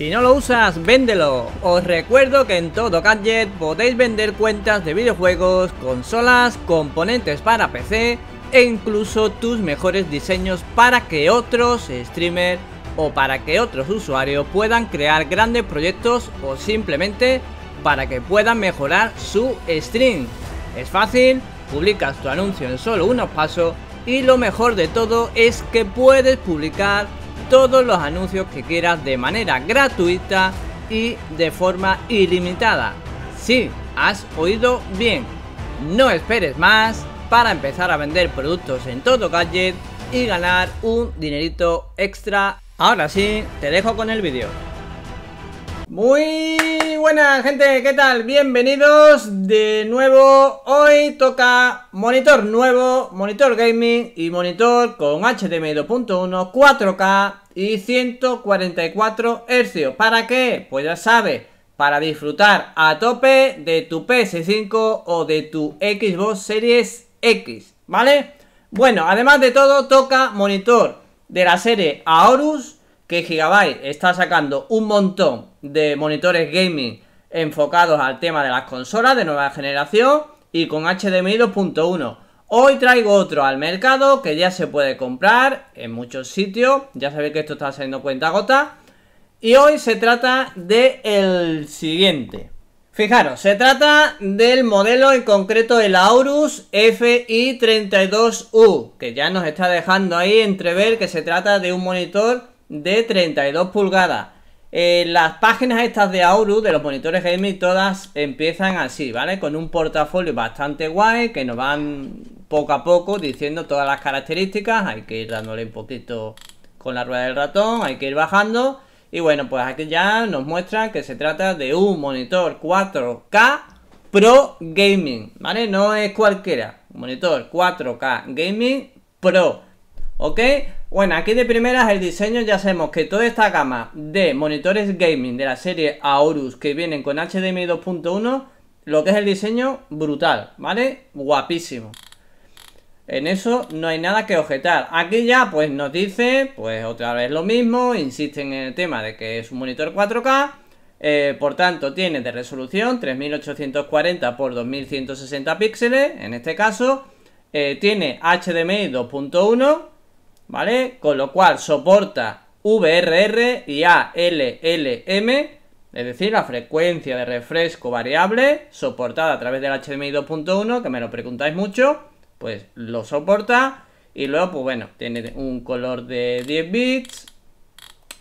Si no lo usas, véndelo. Os recuerdo que en todo gadget podéis vender cuentas de videojuegos, consolas, componentes para PC e incluso tus mejores diseños para que otros streamers o para que otros usuarios puedan crear grandes proyectos o simplemente para que puedan mejorar su stream. Es fácil, publicas tu anuncio en solo unos pasos y lo mejor de todo es que puedes publicar todos los anuncios que quieras de manera gratuita y de forma ilimitada. Sí, has oído bien. No esperes más para empezar a vender productos en todo gadget y ganar un dinerito extra. Ahora sí, te dejo con el vídeo. Muy buenas gente, ¿qué tal? Bienvenidos de nuevo. Hoy toca monitor nuevo, monitor gaming y monitor con HDMI 2.1, 4K y 144 Hz. ¿Para qué? Pues ya sabes, para disfrutar a tope de tu PS5 o de tu Xbox Series X, ¿vale? Bueno, además de todo toca monitor de la serie Aorus que Gigabyte está sacando un montón de monitores gaming enfocados al tema de las consolas de nueva generación y con HDMI 2.1. Hoy traigo otro al mercado que ya se puede comprar en muchos sitios. Ya sabéis que esto está haciendo cuenta gota. Y hoy se trata del siguiente. Fijaros, se trata del modelo en concreto el Aorus FI32U, que ya nos está dejando ahí entrever que se trata de un monitor de 32 pulgadas. Eh, las páginas estas de Aorus, de los monitores gaming, todas empiezan así, ¿vale? Con un portafolio bastante guay, que nos van poco a poco diciendo todas las características. Hay que ir dándole un poquito con la rueda del ratón, hay que ir bajando. Y bueno, pues aquí ya nos muestra que se trata de un monitor 4K Pro Gaming, ¿vale? No es cualquiera, monitor 4K Gaming Pro, ¿ok? Bueno, aquí de primeras el diseño ya sabemos que toda esta gama de monitores gaming de la serie Aorus que vienen con HDMI 2.1, lo que es el diseño brutal, ¿vale? Guapísimo. En eso no hay nada que objetar. Aquí ya pues nos dice, pues otra vez lo mismo, insisten en el tema de que es un monitor 4K, eh, por tanto tiene de resolución 3840 x 2160 píxeles, en este caso, eh, tiene HDMI 2.1, ¿vale? Con lo cual soporta VRR y ALLM, es decir, la frecuencia de refresco variable soportada a través del HDMI 2.1, que me lo preguntáis mucho, pues lo soporta. Y luego, pues bueno, tiene un color de 10 bits.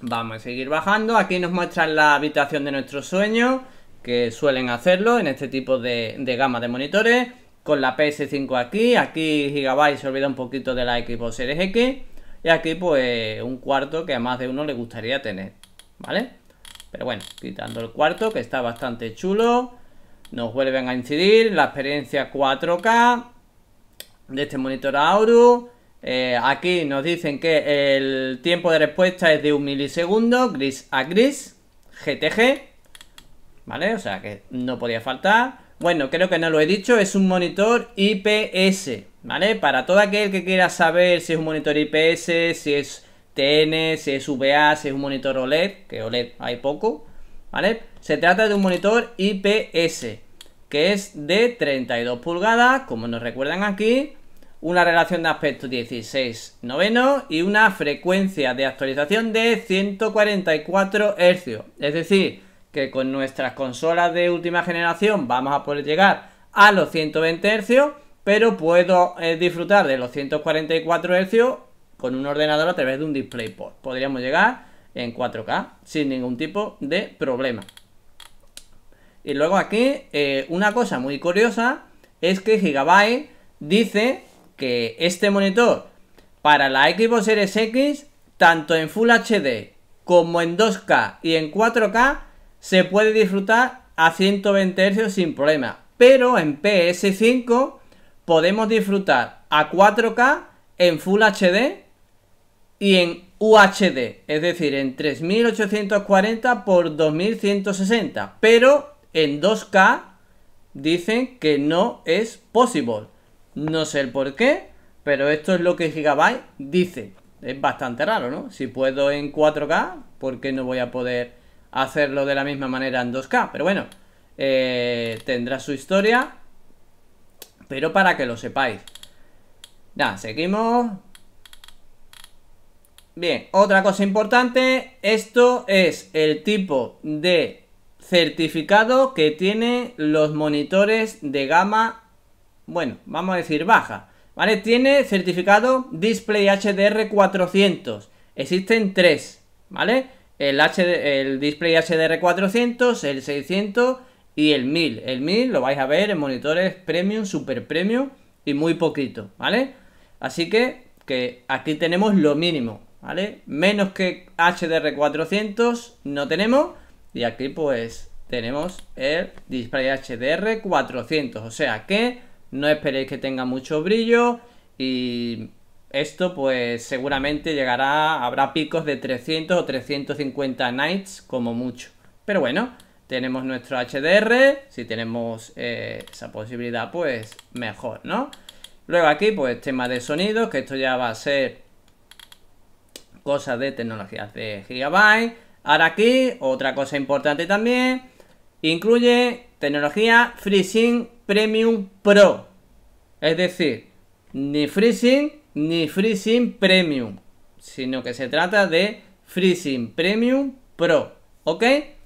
Vamos a seguir bajando. Aquí nos muestran la habitación de nuestro sueño, que suelen hacerlo en este tipo de, de gama de monitores. Con la PS5 aquí, aquí Gigabyte se olvida un poquito de la Xbox Series X. Y aquí pues un cuarto que a más de uno le gustaría tener, ¿vale? Pero bueno, quitando el cuarto que está bastante chulo. Nos vuelven a incidir la experiencia 4K de este monitor Auru. Eh, aquí nos dicen que el tiempo de respuesta es de un milisegundo, gris a gris, GTG, ¿vale? O sea que no podía faltar. Bueno, creo que no lo he dicho, es un monitor IPS, ¿vale? Para todo aquel que quiera saber si es un monitor IPS, si es TN, si es VA, si es un monitor OLED, que OLED hay poco, ¿vale? Se trata de un monitor IPS, que es de 32 pulgadas, como nos recuerdan aquí, una relación de aspecto 16 noveno y una frecuencia de actualización de 144 Hz, es decir, que con nuestras consolas de última generación vamos a poder llegar a los 120 Hz, pero puedo eh, disfrutar de los 144 Hz con un ordenador a través de un DisplayPort. Podríamos llegar en 4K sin ningún tipo de problema. Y luego aquí, eh, una cosa muy curiosa es que Gigabyte dice que este monitor para la Xbox Series X, tanto en Full HD como en 2K y en 4K, se puede disfrutar a 120 Hz sin problema. Pero en PS5 podemos disfrutar a 4K en Full HD y en UHD, es decir, en 3840 x 2160, pero en 2K dicen que no es posible. No sé el por qué, pero esto es lo que Gigabyte dice. Es bastante raro, ¿no? Si puedo en 4K, ¿por qué no voy a poder hacerlo de la misma manera en 2K. Pero bueno, eh, tendrá su historia. Pero para que lo sepáis. Nada, seguimos. Bien, otra cosa importante. Esto es el tipo de certificado que tienen los monitores de gama, bueno, vamos a decir baja. ¿Vale? Tiene certificado Display HDR 400. Existen tres, ¿vale? el, el display HDR 400, el 600 y el 1000. El 1000 lo vais a ver en monitores premium, super premium y muy poquito, ¿vale? Así que, que aquí tenemos lo mínimo, ¿vale? Menos que HDR 400 no tenemos y aquí pues tenemos el display HDR 400, o sea que no esperéis que tenga mucho brillo y esto pues seguramente llegará, habrá picos de 300 o 350 nights como mucho. Pero bueno, tenemos nuestro HDR, si tenemos eh, esa posibilidad pues mejor, ¿no? Luego aquí pues tema de sonido, que esto ya va a ser cosa de tecnologías de Gigabyte. Ahora aquí, otra cosa importante también, incluye tecnología FreeSync Premium Pro. Es decir, ni FreeSync ni FreeSync Premium, sino que se trata de FreeSync Premium Pro, ¿ok?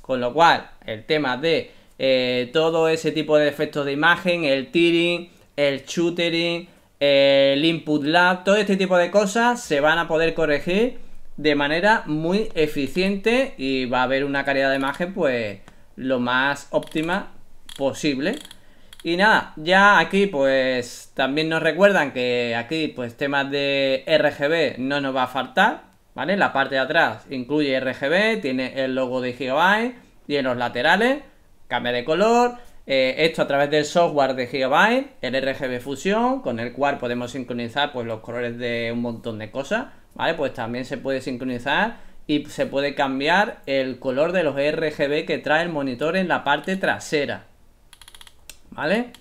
Con lo cual, el tema de eh, todo ese tipo de efectos de imagen, el tearing, el shootering, el input lab todo este tipo de cosas se van a poder corregir de manera muy eficiente y va a haber una calidad de imagen pues lo más óptima posible y nada, ya aquí pues también nos recuerdan que aquí pues temas de RGB no nos va a faltar, ¿vale? La parte de atrás incluye RGB, tiene el logo de Gigabyte, y en los laterales, cambia de color, eh, esto a través del software de Gigabyte, el RGB Fusion, con el cual podemos sincronizar pues los colores de un montón de cosas, ¿vale? Pues también se puede sincronizar y se puede cambiar el color de los RGB que trae el monitor en la parte trasera, ¿vale?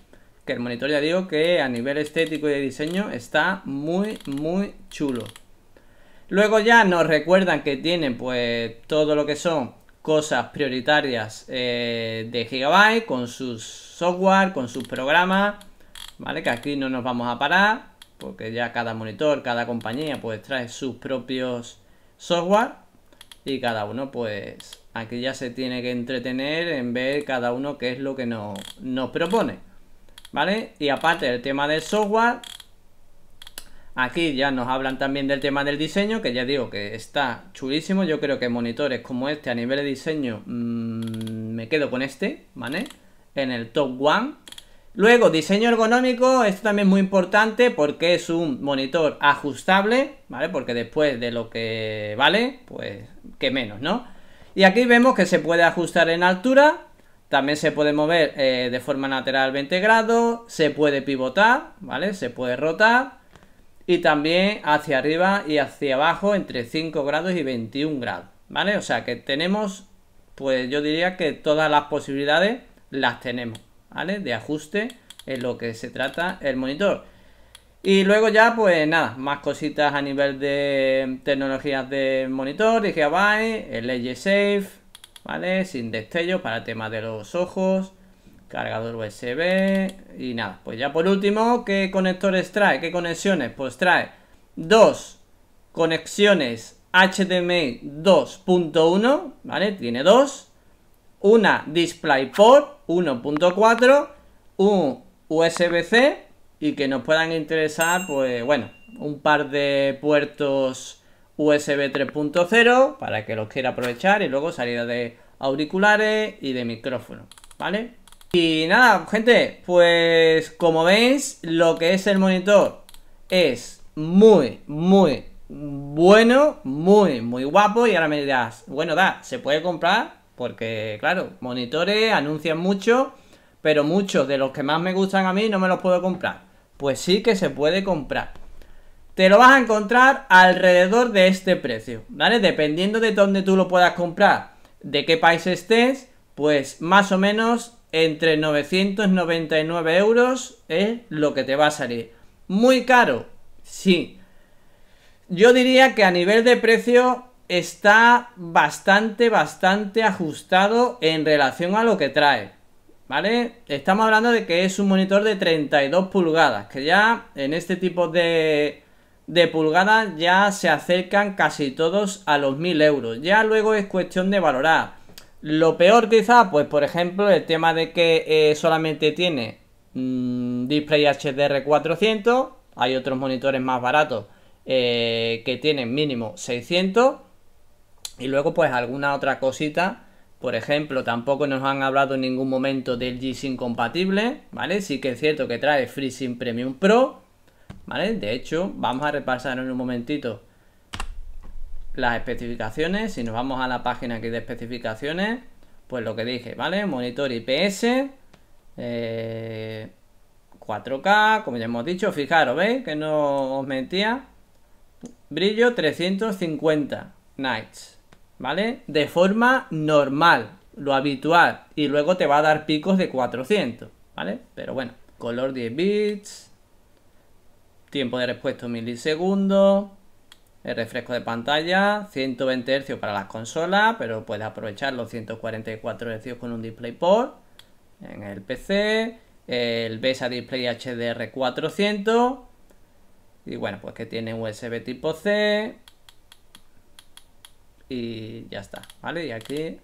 Que el monitor ya digo que a nivel estético y de diseño está muy, muy chulo. Luego ya nos recuerdan que tienen pues todo lo que son cosas prioritarias eh, de Gigabyte con sus software, con sus programas, ¿vale? Que aquí no nos vamos a parar porque ya cada monitor, cada compañía pues trae sus propios software y cada uno pues Aquí ya se tiene que entretener en ver cada uno qué es lo que nos, propone. ¿Vale? Y aparte del tema del software, Aquí ya nos hablan también del tema del diseño, que ya digo que está chulísimo. Yo creo que monitores como este a nivel de diseño mm, me quedo con este, ¿vale? En el top one. Luego, diseño ergonómico, esto también es muy importante porque es un monitor ajustable, ¿vale? Porque después de lo que vale, pues que menos, ¿no? Y aquí vemos que se puede ajustar en altura, también se puede mover eh, de forma lateral 20 grados, se puede pivotar, ¿vale? Se puede rotar y también hacia arriba y hacia abajo entre 5 grados y 21 grados, ¿vale? O sea que tenemos, pues yo diría que todas las posibilidades las tenemos, ¿vale? De ajuste en lo que se trata el monitor. Y luego ya, pues nada, más cositas a nivel de tecnologías de monitor, dije Gigabyte, el Edge Safe, ¿vale? Sin destello para tema de los ojos, cargador USB y nada. Pues ya por último, ¿qué conectores trae? ¿Qué conexiones? Pues trae dos conexiones HDMI 2.1, ¿vale? Tiene dos, una DisplayPort 1.4, un USB-C y que nos puedan interesar, pues bueno, un par de puertos USB 3.0 para que los quiera aprovechar y luego salida de auriculares y de micrófono, ¿vale? Y nada, gente, pues como veis, lo que es el monitor es muy, muy bueno, muy, muy guapo y ahora me dirás, bueno, da, se puede comprar porque, claro, monitores anuncian mucho, pero muchos de los que más me gustan a mí no me los puedo comprar. Pues sí que se puede comprar. Te lo vas a encontrar alrededor de este precio, ¿vale? Dependiendo de dónde tú lo puedas comprar, de qué país estés, pues más o menos entre 999 euros es lo que te va a salir. Muy caro, sí. Yo diría que a nivel de precio está bastante, bastante ajustado en relación a lo que trae. ¿Vale? Estamos hablando de que es un monitor de 32 pulgadas, que ya en este tipo de, de pulgadas ya se acercan casi todos a los 1000 euros. Ya luego es cuestión de valorar. Lo peor quizá, pues por ejemplo, el tema de que eh, solamente tiene mm, display HDR 400. Hay otros monitores más baratos eh, que tienen mínimo 600. Y luego pues alguna otra cosita por ejemplo, tampoco nos han hablado en ningún momento del G-Sync compatible, ¿vale? Sí que es cierto que trae FreeSync Premium Pro, ¿vale? De hecho, vamos a repasar en un momentito las especificaciones. Si nos vamos a la página aquí de especificaciones, pues lo que dije, ¿vale? Monitor IPS, 4K, eh, como ya hemos dicho, fijaros, ¿veis? Que no os mentía. Brillo 350 nights, ¿vale? De forma normal, lo habitual, y luego te va a dar picos de 400, ¿vale? Pero bueno, color 10 bits, tiempo de respuesta milisegundo el refresco de pantalla, 120 Hz para las consolas, pero puedes aprovechar los 144 Hz con un DisplayPort en el PC, el BESA Display HDR 400, y bueno, pues que tiene USB tipo C, y ya está, ¿vale? Y aquí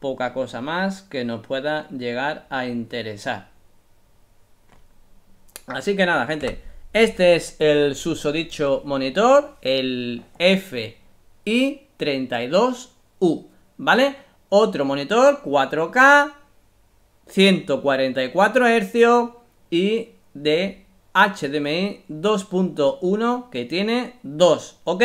poca cosa más que nos pueda llegar a interesar. Así que nada, gente, este es el susodicho monitor, el FI32U, ¿vale? Otro monitor 4K, 144 Hz y de HDMI 2.1 que tiene 2, ¿ok?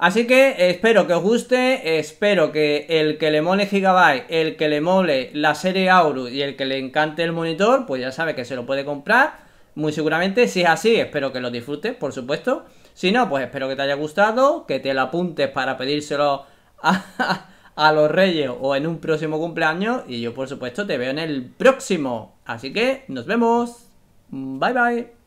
Así que espero que os guste, espero que el que le mole Gigabyte, el que le mole la serie Aurus y el que le encante el monitor, pues ya sabe que se lo puede comprar, muy seguramente. Si es así, espero que lo disfrutes, por supuesto. Si no, pues espero que te haya gustado, que te lo apuntes para pedírselo a, a los reyes o en un próximo cumpleaños. Y yo, por supuesto, te veo en el próximo. Así que nos vemos. Bye bye.